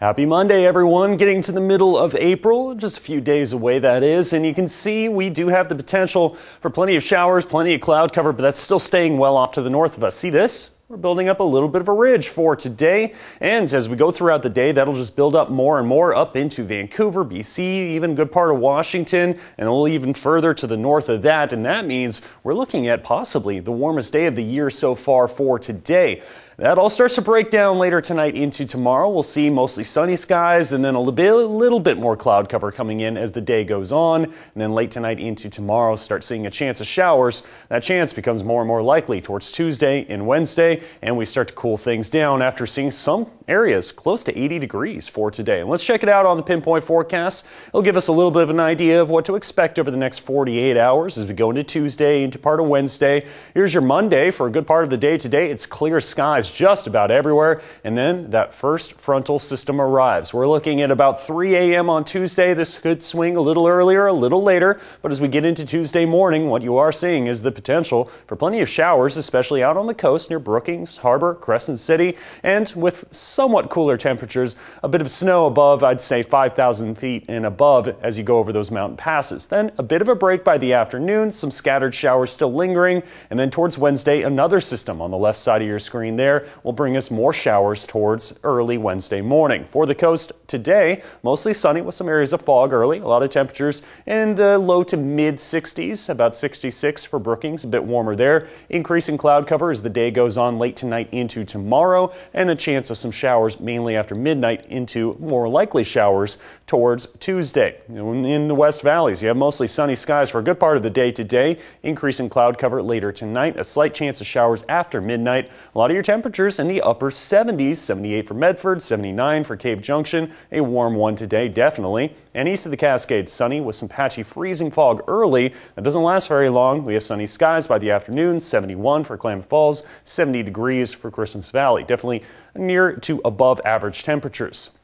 Happy Monday, everyone. Getting to the middle of April, just a few days away, that is. And you can see we do have the potential for plenty of showers, plenty of cloud cover, but that's still staying well off to the north of us. See this? We're building up a little bit of a ridge for today. And as we go throughout the day, that'll just build up more and more up into Vancouver, BC, even good part of Washington, and a little even further to the north of that. And that means we're looking at possibly the warmest day of the year so far for today. That all starts to break down later tonight into tomorrow. We'll see mostly sunny skies and then a little bit more cloud cover coming in as the day goes on. And then late tonight into tomorrow, start seeing a chance of showers. That chance becomes more and more likely towards Tuesday and Wednesday, and we start to cool things down after seeing some areas close to 80 degrees for today. And let's check it out on the pinpoint forecast. It'll give us a little bit of an idea of what to expect over the next 48 hours as we go into Tuesday, into part of Wednesday. Here's your Monday for a good part of the day today. It's clear skies just about everywhere. And then that first frontal system arrives. We're looking at about 3 a.m. on Tuesday. This could swing a little earlier, a little later. But as we get into Tuesday morning, what you are seeing is the potential for plenty of showers, especially out on the coast near Brookings, Harbor, Crescent City, and with somewhat cooler temperatures, a bit of snow above, I'd say 5,000 feet and above as you go over those mountain passes. Then a bit of a break by the afternoon, some scattered showers still lingering, and then towards Wednesday, another system on the left side of your screen there will bring us more showers towards early Wednesday morning. For the coast today, mostly sunny with some areas of fog early, a lot of temperatures in the low to mid 60s, about 66 for Brookings, a bit warmer there. Increasing cloud cover as the day goes on late tonight into tomorrow, and a chance of some showers showers mainly after midnight into more likely showers towards Tuesday. In the West Valleys, you have mostly sunny skies for a good part of the day today, increasing cloud cover later tonight, a slight chance of showers after midnight. A lot of your temperatures in the upper 70s, 78 for Medford, 79 for Cape Junction, a warm one today, definitely. And east of the Cascades, sunny with some patchy freezing fog early. That doesn't last very long. We have sunny skies by the afternoon, 71 for Klamath Falls, 70 degrees for Christmas Valley. Definitely near to to above average temperatures.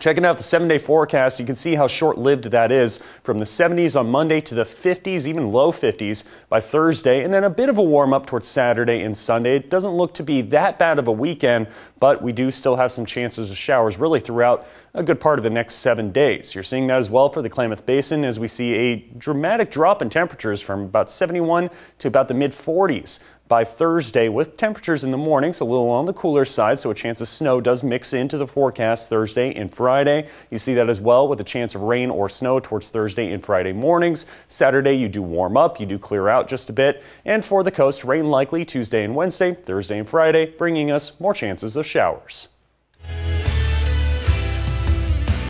Checking out the seven day forecast, you can see how short lived that is from the 70s on Monday to the 50s, even low 50s by Thursday, and then a bit of a warm up towards Saturday and Sunday. It doesn't look to be that bad of a weekend, but we do still have some chances of showers really throughout a good part of the next seven days. You're seeing that as well for the Klamath Basin as we see a dramatic drop in temperatures from about 71 to about the mid 40s by Thursday with temperatures in the mornings a little on the cooler side, so a chance of snow does mix into the forecast Thursday and Friday. You see that as well with a chance of rain or snow towards Thursday and Friday mornings. Saturday, you do warm up, you do clear out just a bit. And for the coast, rain likely Tuesday and Wednesday, Thursday and Friday, bringing us more chances of showers.